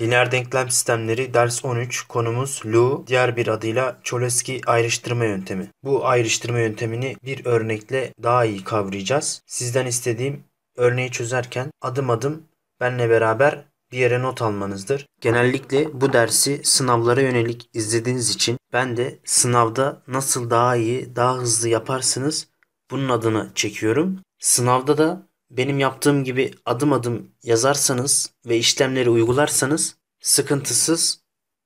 Lineer denklem sistemleri ders 13 konumuz Lu diğer bir adıyla Cholesky ayrıştırma yöntemi. Bu ayrıştırma yöntemini bir örnekle daha iyi kavrayacağız. Sizden istediğim örneği çözerken adım adım benle beraber bir yere not almanızdır. Genellikle bu dersi sınavlara yönelik izlediğiniz için ben de sınavda nasıl daha iyi, daha hızlı yaparsınız bunun adını çekiyorum. Sınavda da benim yaptığım gibi adım adım yazarsanız ve işlemleri uygularsanız sıkıntısız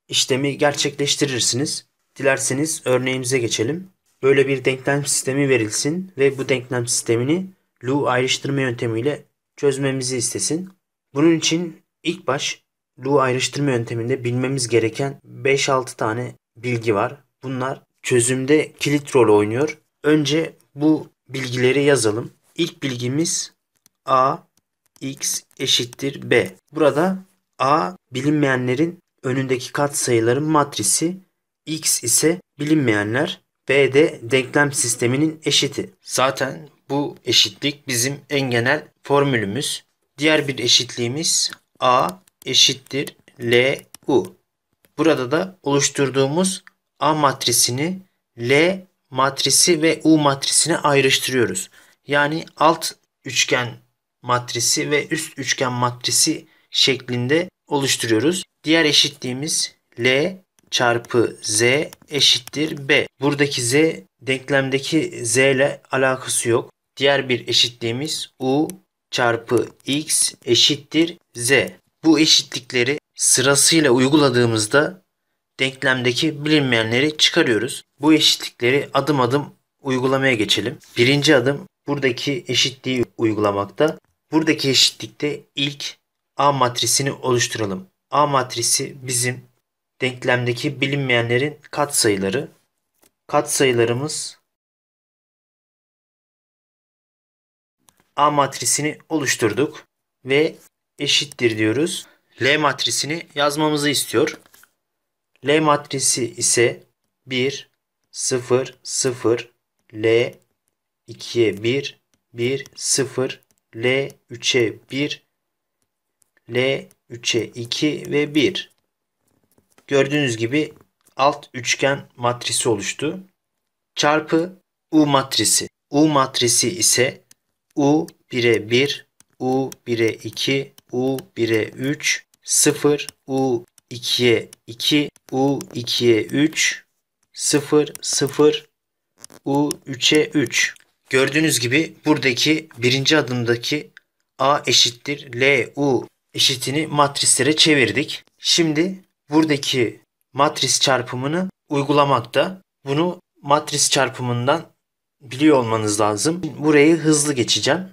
işlemi gerçekleştirirsiniz. Dilerseniz örneğimize geçelim. Böyle bir denklem sistemi verilsin ve bu denklem sistemini Lu ayrıştırma yöntemiyle çözmemizi istesin. Bunun için ilk baş Lu ayrıştırma yönteminde bilmemiz gereken 5-6 tane bilgi var. Bunlar çözümde kilit rol oynuyor. Önce bu bilgileri yazalım. İlk bilgimiz A x eşittir b. Burada a bilinmeyenlerin önündeki katsayıların matrisi, x ise bilinmeyenler, b de denklem sisteminin eşiti. Zaten bu eşitlik bizim en genel formülümüz. Diğer bir eşitliğimiz a eşittir l u. Burada da oluşturduğumuz a matrisini l matrisi ve u matrisine ayrıştırıyoruz. Yani alt üçgen matrisi ve üst üçgen matrisi şeklinde oluşturuyoruz. Diğer eşitliğimiz L çarpı Z eşittir B. Buradaki Z denklemdeki Z ile alakası yok. Diğer bir eşitliğimiz U çarpı X eşittir Z. Bu eşitlikleri sırasıyla uyguladığımızda denklemdeki bilinmeyenleri çıkarıyoruz. Bu eşitlikleri adım adım uygulamaya geçelim. Birinci adım buradaki eşitliği uygulamakta. Buradaki eşitlikte ilk A matrisini oluşturalım. A matrisi bizim denklemdeki bilinmeyenlerin katsayıları. Katsayılarımız A matrisini oluşturduk ve eşittir diyoruz. L matrisini yazmamızı istiyor. L matrisi ise 1, 0, 0, L, 2'ye 1, 1, 0, L3'e 1, L3'e 2 ve 1. Gördüğünüz gibi alt üçgen matrisi oluştu. Çarpı U matrisi. U matrisi ise U 1'e 1, U 1'e 2, U 1'e 3, 0, U 2'ye 2, U 2'ye 3, 0, 0, U 3'e 3. Gördüğünüz gibi buradaki birinci adımdaki A eşittir L U eşitini matrislere çevirdik. Şimdi buradaki matris çarpımını uygulamakta. Bunu matris çarpımından biliyor olmanız lazım. Burayı hızlı geçeceğim.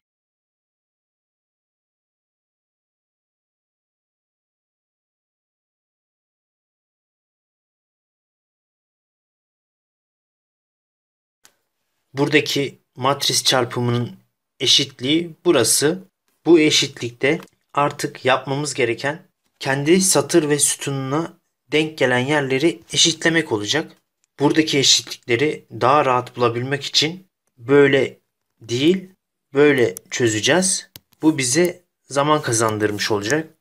Buradaki matris çarpımının eşitliği burası. Bu eşitlikte artık yapmamız gereken kendi satır ve sütununa denk gelen yerleri eşitlemek olacak. Buradaki eşitlikleri daha rahat bulabilmek için böyle değil böyle çözeceğiz. Bu bize zaman kazandırmış olacak.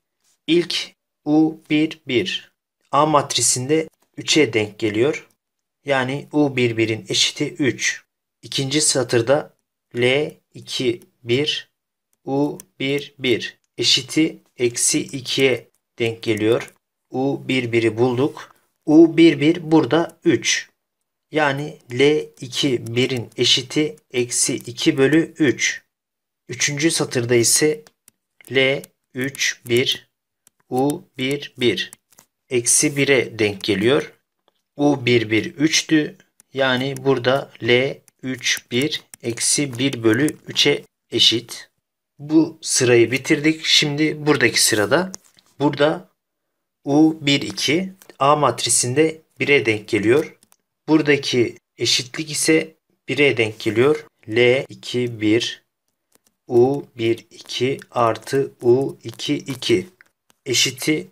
İlk U1 1 A matrisinde 3'e denk geliyor. Yani U11'in eşiti 3. İkinci satırda L2 1 U1 1 eşiti eksi 2'ye denk geliyor. U1 1'i bulduk. U1 1 burada 3. Yani L2 1'in eşiti eksi 2 bölü 3. Üçüncü satırda ise L 3 1 U1 1 eksi 1'e denk geliyor. U1 1 3'tü. Yani burada L 3, 1, eksi 1 bölü 3'e eşit. Bu sırayı bitirdik. Şimdi buradaki sırada burada U1, 2 A matrisinde 1'e denk geliyor. Buradaki eşitlik ise 1'e denk geliyor. L 2 1 U 1 2 artı U 2 2 eşiti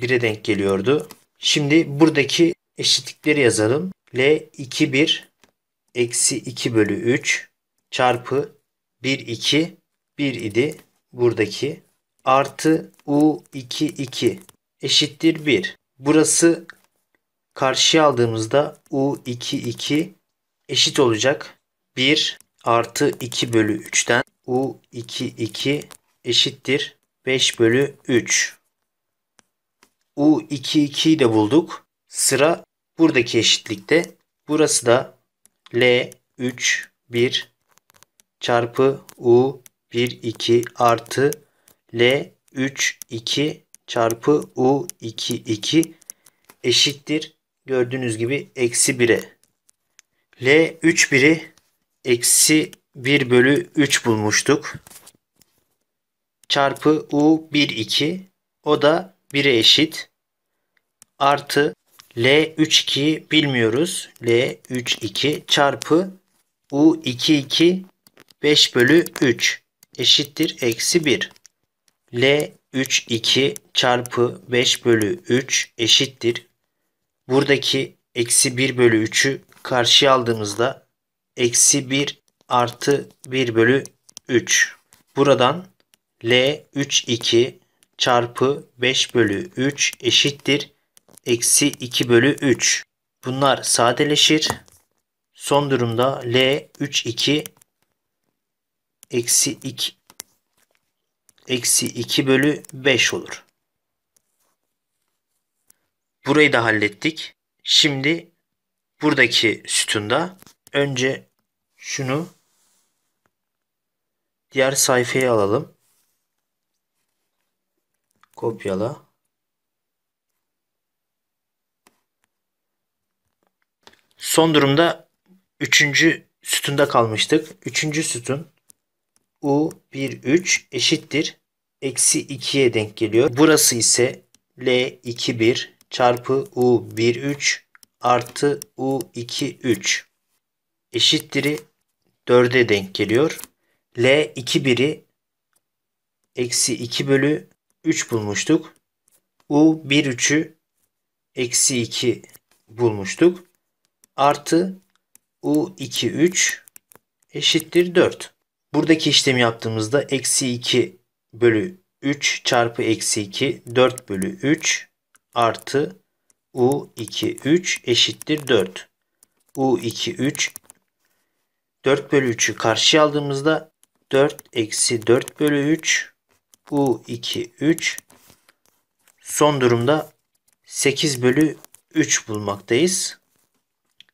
1'e denk geliyordu. Şimdi buradaki eşitlikleri yazalım. L 2 1 eksi 2 bölü 3 çarpı 1 2 1 idi buradaki artı u 2 2 eşittir 1. Burası karşıya aldığımızda u 2 2 eşit olacak 1 artı 2 bölü 3'ten u 2 2 eşittir 5 bölü 3. u 2 2'yi de bulduk. Sıra buradaki eşitlikte. Burası da L 3 1 çarpı U 1 2 artı L 3 2 çarpı U 2 2 eşittir. Gördüğünüz gibi eksi 1'e. L 3 1'i eksi 1 bölü 3 bulmuştuk. Çarpı U 1 2 o da 1'e eşit. Artı l 3 2 bilmiyoruz. l 3 2 çarpı u 2 2 5 bölü 3 eşittir eksi 1. l 3 2 çarpı 5 bölü 3 eşittir. Buradaki eksi 1 bölü 3'ü karşıya aldığımızda eksi 1 artı 1 bölü 3. Buradan l 3 2 çarpı 5 bölü 3 eşittir eksi 2 bölü 3. Bunlar sadeleşir. Son durumda L 3 2 eksi 2 eksi 2 bölü 5 olur. Burayı da hallettik. Şimdi buradaki sütunda önce şunu diğer sayfaya alalım. Kopyala. Son durumda 3. sütunda kalmıştık. 3. sütun U 1 3 eşittir. Eksi 2'ye denk geliyor. Burası ise L 2 1 çarpı U 1 3 artı U 2 3 eşittiri 4'e denk geliyor. L 2 1'i eksi 2 bölü 3 bulmuştuk. U 1 3'ü eksi 2 bulmuştuk artı U2 3 eşittir 4. Buradaki işlemi yaptığımızda eksi 2 bölü 3 çarpı eksi 2 4 bölü 3 artı U2 3 eşittir 4. U2 3 4 bölü 3'ü karşıya aldığımızda 4 eksi 4 bölü 3 U2 3 son durumda 8 bölü 3 bulmaktayız.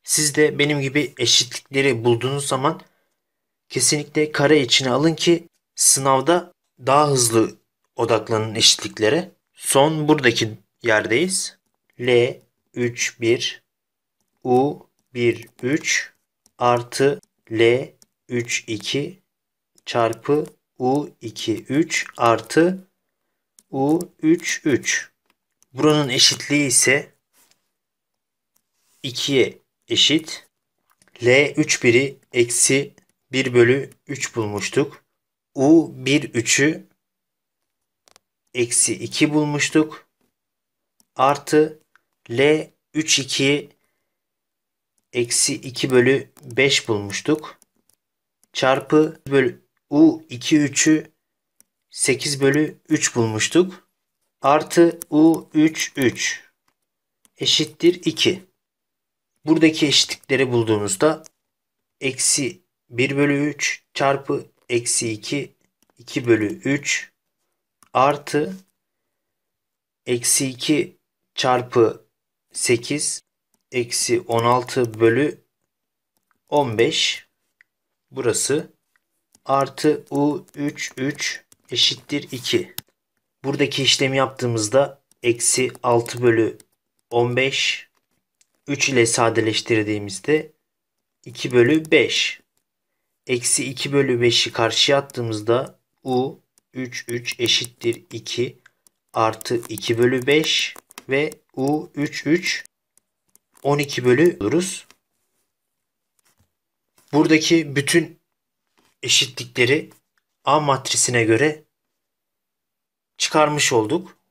Siz de benim gibi eşitlikleri bulduğunuz zaman kesinlikle kare içine alın ki sınavda daha hızlı odaklanın eşitliklere. Son buradaki yerdeyiz. L 3 1 U 1 3 artı L 3 2 çarpı U 2 3 artı U 3 3. Buranın eşitliği ise 2'ye eşit L 3 biri eksi 1 bölü 3 bulmuştuk. U 1 3'ü eksi 2 bulmuştuk. Artı L 3 2 eksi 2 bölü 5 bulmuştuk. Çarpı bölü U 2 3'ü 8 bölü 3 bulmuştuk. Artı U 3 3 eşittir 2. Buradaki eşitlikleri bulduğumuzda eksi 1 bölü 3 çarpı eksi 2 2 bölü 3 artı eksi 2 çarpı 8 eksi 16 bölü 15 burası artı u 3 3 eşittir 2. Buradaki işlemi yaptığımızda eksi 6 bölü 15 3 ile sadeleştirdiğimizde 2 bölü 5. Eksi 2 bölü 5'i karşıya attığımızda u 3 3 eşittir 2 artı 2 bölü 5 ve u 3 3 12 bölü oluruz. Buradaki bütün eşitlikleri A matrisine göre çıkarmış olduk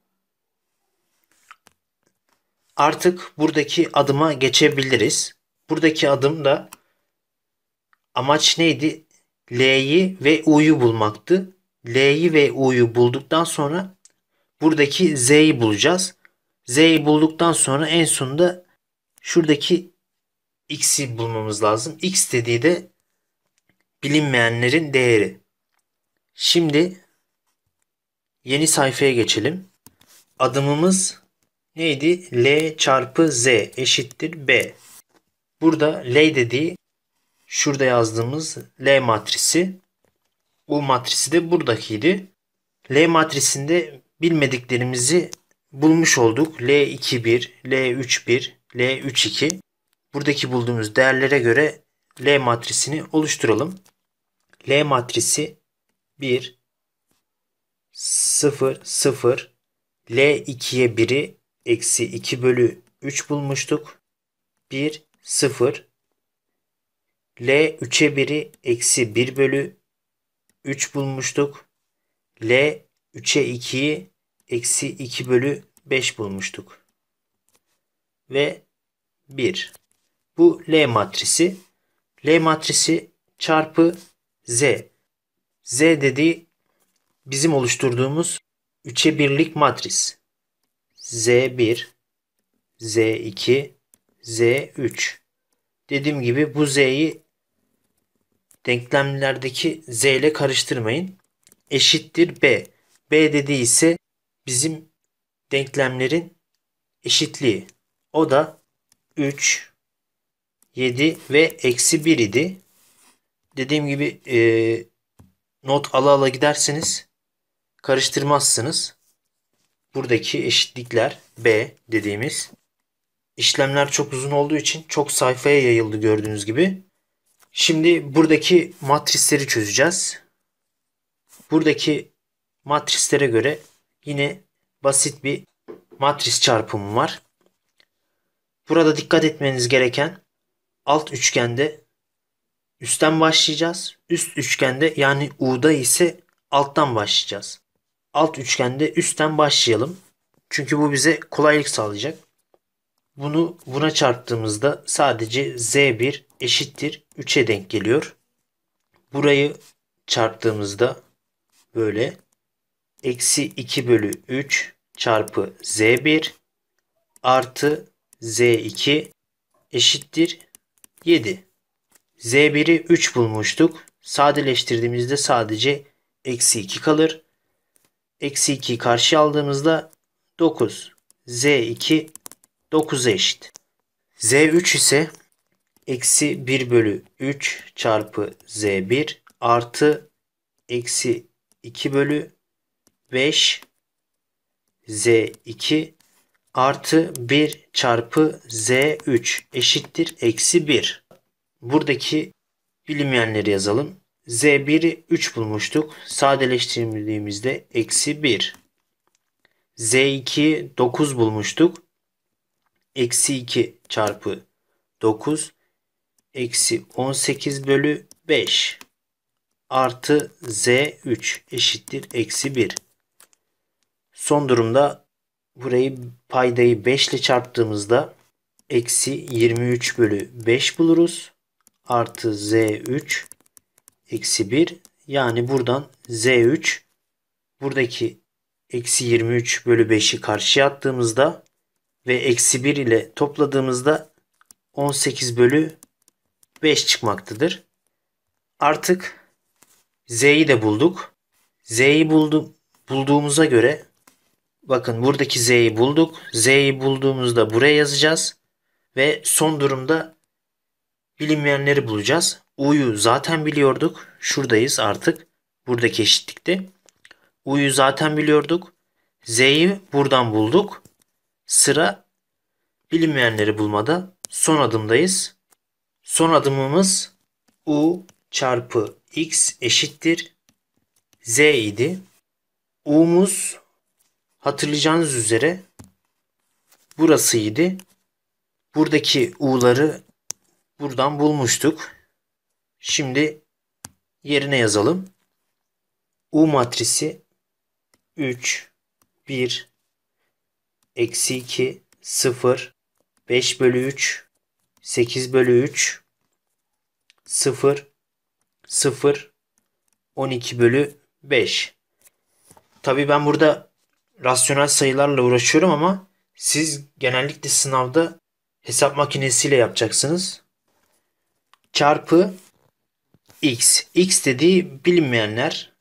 artık buradaki adıma geçebiliriz. Buradaki adım da amaç neydi? L'yi ve U'yu bulmaktı. L'yi ve U'yu bulduktan sonra buradaki Z'yi bulacağız. Z'yi bulduktan sonra en sonunda şuradaki X'i bulmamız lazım. X dediği de bilinmeyenlerin değeri. Şimdi yeni sayfaya geçelim. Adımımız neydi? L çarpı Z eşittir B. Burada L dediği şurada yazdığımız L matrisi. U matrisi de buradakiydi. L matrisinde bilmediklerimizi bulmuş olduk. L21, L31, L32. Buradaki bulduğumuz değerlere göre L matrisini oluşturalım. L matrisi 1, 0, 0, L2'ye 1'i eksi 2 bölü 3 bulmuştuk. 1, 0. L 3'e 1'i eksi 1 bölü 3 bulmuştuk. L 3'e 2'yi eksi 2 bölü 5 bulmuştuk. Ve 1. Bu L matrisi. L matrisi çarpı Z. Z dediği bizim oluşturduğumuz 3'e 1'lik matris. Z1, Z2, Z3. Dediğim gibi bu Z'yi denklemlerdeki Z ile karıştırmayın. Eşittir B. B dediği ise bizim denklemlerin eşitliği. O da 3, 7 ve eksi 1 idi. Dediğim gibi e, not ala ala giderseniz karıştırmazsınız buradaki eşitlikler B dediğimiz işlemler çok uzun olduğu için çok sayfaya yayıldı gördüğünüz gibi. Şimdi buradaki matrisleri çözeceğiz. Buradaki matrislere göre yine basit bir matris çarpımı var. Burada dikkat etmeniz gereken alt üçgende üstten başlayacağız. Üst üçgende yani U'da ise alttan başlayacağız alt üçgende üstten başlayalım. Çünkü bu bize kolaylık sağlayacak. Bunu buna çarptığımızda sadece z1 eşittir 3'e denk geliyor. Burayı çarptığımızda böyle eksi 2 bölü 3 çarpı z1 artı z2 eşittir 7. z1'i 3 bulmuştuk. Sadeleştirdiğimizde sadece eksi 2 kalır. Eksi 2 karşı aldığımızda 9. Z2 9'a eşit. Z3 ise eksi 1 bölü 3 çarpı Z1 artı eksi 2 bölü 5 Z2 artı 1 çarpı Z3 eşittir eksi 1. Buradaki bilinmeyenleri yazalım. Z1'i 3 bulmuştuk. Sadeleştirdiğimizde eksi 1. Z2 9 bulmuştuk. Eksi 2 çarpı 9 eksi 18 bölü 5 artı Z3 eşittir eksi 1. Son durumda burayı paydayı 5 ile çarptığımızda eksi 23 bölü 5 buluruz. Artı Z3 eksi 1 yani buradan Z3 buradaki eksi 23 bölü 5'i karşıya attığımızda ve eksi 1 ile topladığımızda 18 bölü 5 çıkmaktadır. Artık z'yi de bulduk. Z'yi buldu bulduğumuza göre bakın buradaki z'yi bulduk. Z'yi bulduğumuzda buraya yazacağız ve son durumda Bilinmeyenleri bulacağız. U'yu zaten biliyorduk. Şuradayız artık. Buradaki eşitlikte. U'yu zaten biliyorduk. Z'yi buradan bulduk. Sıra bilinmeyenleri bulmada. Son adımdayız. Son adımımız U çarpı X eşittir. Z idi. U'muz hatırlayacağınız üzere burasıydı. Buradaki U'ları Buradan bulmuştuk. Şimdi yerine yazalım. U matrisi 3, 1, eksi 2, 0, 5 bölü 3, 8 bölü 3, 0, 0, 12 bölü 5. Tabi ben burada rasyonel sayılarla uğraşıyorum ama siz genellikle sınavda hesap makinesiyle yapacaksınız çarpı x. x dediği bilinmeyenler.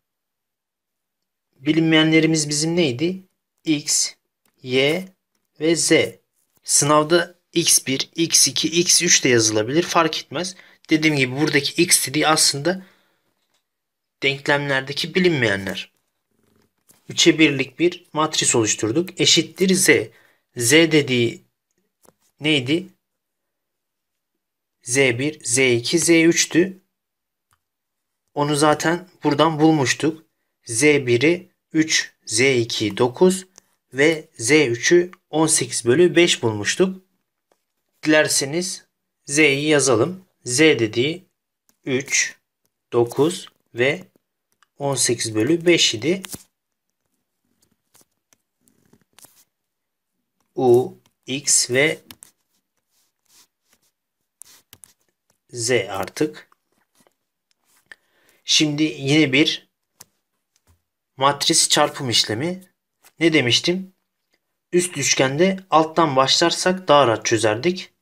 Bilinmeyenlerimiz bizim neydi? x, y ve z. Sınavda x1, x2, x3 de yazılabilir. Fark etmez. Dediğim gibi buradaki x dediği aslında denklemlerdeki bilinmeyenler. 3'e birlik bir matris oluşturduk. Eşittir z. z dediği neydi? Z1, Z2, Z3'tü. Onu zaten buradan bulmuştuk. Z1'i 3, Z2'yi 9 ve Z3'ü 18 bölü 5 bulmuştuk. Dilerseniz Z'yi yazalım. Z dediği 3, 9 ve 18 bölü 5 idi. U, X ve Z artık. Şimdi yine bir matris çarpım işlemi. Ne demiştim? Üst üçgende alttan başlarsak daha rahat çözerdik.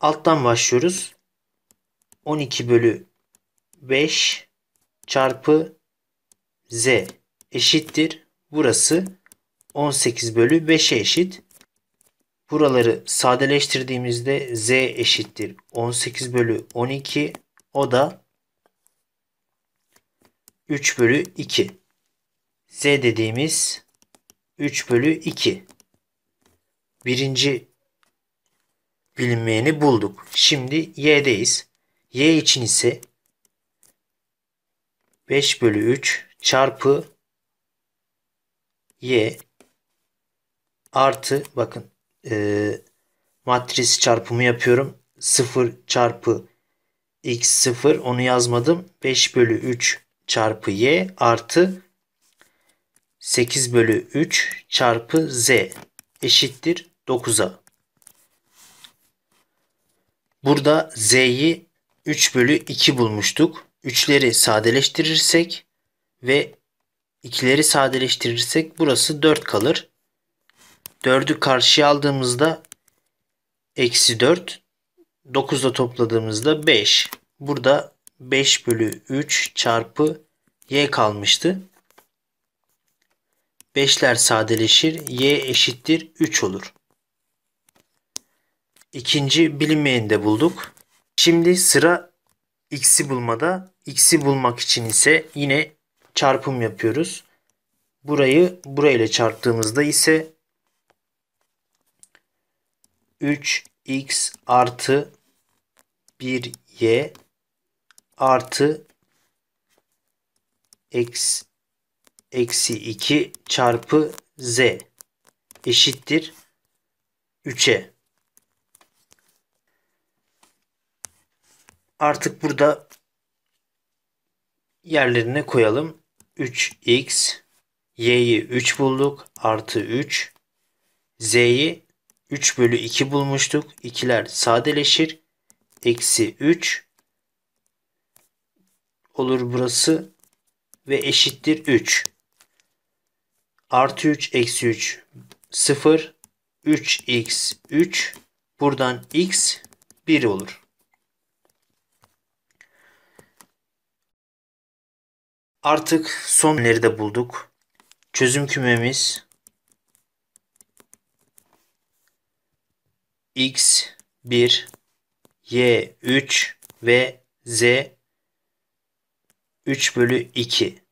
Alttan başlıyoruz. 12 bölü 5 çarpı z eşittir. Burası 18 bölü 5'e eşit. Buraları sadeleştirdiğimizde z eşittir 18 bölü 12 o da 3 bölü 2. z dediğimiz 3 bölü 2. Birinci bilinmeyeni bulduk. Şimdi y'deyiz. y için ise 5 bölü 3 çarpı y artı bakın e, ee, matris çarpımı yapıyorum. 0 çarpı x0 onu yazmadım. 5 bölü 3 çarpı y artı 8 bölü 3 çarpı z eşittir 9'a. Burada z'yi 3 bölü 2 bulmuştuk. 3'leri sadeleştirirsek ve 2'leri sadeleştirirsek burası 4 kalır. 4'ü karşıya aldığımızda eksi 4. 9'da topladığımızda 5. Burada 5 bölü 3 çarpı y kalmıştı. 5'ler sadeleşir. y eşittir 3 olur. İkinci bilinmeyeni de bulduk. Şimdi sıra x'i bulmada. x'i bulmak için ise yine çarpım yapıyoruz. Burayı burayla çarptığımızda ise 3x artı 1y artı x, eksi 2 çarpı z eşittir 3'e. Artık burada yerlerine koyalım. 3x y'yi 3 bulduk artı 3 z'yi 3 bölü 2 bulmuştuk. İkiler sadeleşir. Eksi 3 olur burası ve eşittir 3. Artı 3 eksi 3 0 3x 3 buradan x 1 olur. Artık son de bulduk. Çözüm kümemiz x1, y3 ve z 3 bölü 2.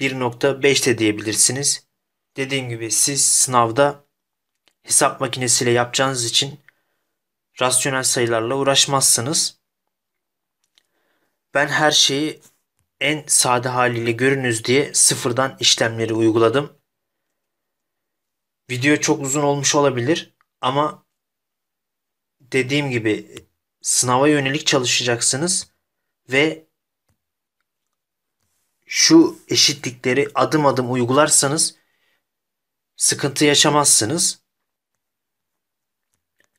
1.5 de diyebilirsiniz. Dediğim gibi siz sınavda hesap makinesiyle yapacağınız için rasyonel sayılarla uğraşmazsınız. Ben her şeyi en sade haliyle görünüz diye sıfırdan işlemleri uyguladım. Video çok uzun olmuş olabilir. Ama dediğim gibi sınava yönelik çalışacaksınız ve şu eşitlikleri adım adım uygularsanız sıkıntı yaşamazsınız.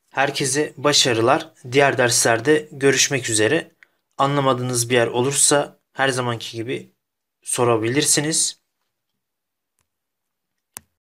Herkese başarılar. Diğer derslerde görüşmek üzere. Anlamadığınız bir yer olursa her zamanki gibi sorabilirsiniz.